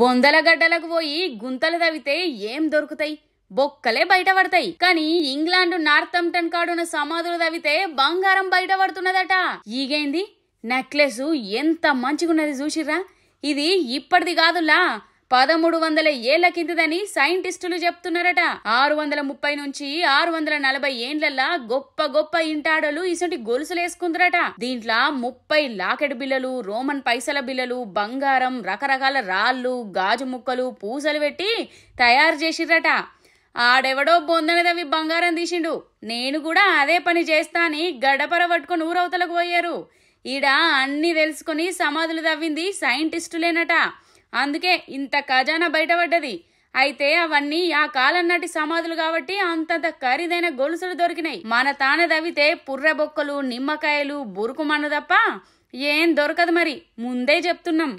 బొందలగడ్డలకు పోయి గుంతలు తవ్వితే ఏం దొరుకుతాయి బొక్కలే బయటపడతాయి కానీ ఇంగ్లాండ్ నార్థంప్టన్ కాడున్న సమాధులు తవ్వితే బంగారం బయటపడుతున్నదట ఈగేంది నెక్లెస్ ఎంత మంచిగున్నది చూసిర్రా ఇది ఇప్పటిది కాదులా పదమూడు వందల ఏళ్ల కిందదని సైంటిస్టులు చెప్తున్నారట ఆరు వందల ముప్పై నుంచి ఆరు వందల నలభై ఏండ్లల్లా గొప్ప గొప్ప ఇంటాడలు ఇసంటి గొలుసులేసుకుందరట దీంట్లో ముప్పై లాకెట్ బిల్లలు రోమన్ పైసల బిల్లలు బంగారం రకరకాల రాళ్ళు గాజు ముక్కలు పూసలు పెట్టి తయారు చేసిర్రట ఆడెవడో బొందనదవి బంగారం తీసిండు నేను కూడా అదే పని చేస్తాని గడపర పట్టుకొని ఊరవతలకు పోయారు ఈడ అన్నీ తెలుసుకొని సమాధులు తవ్వింది సైంటిస్టులేనట అందుకే ఇంత ఖజానా బయటపడ్డది అయితే అవన్నీ ఆ కాలన్నటి సమాధులు కాబట్టి అంతంత ఖరీదైన గొలుసులు దొరికినాయి మన తాన తవ్వితే పుర్ర బొక్కలు నిమ్మకాయలు బురుకుమన్ను తప్ప ఏం దొరకదు మరి ముందే చెప్తున్నాం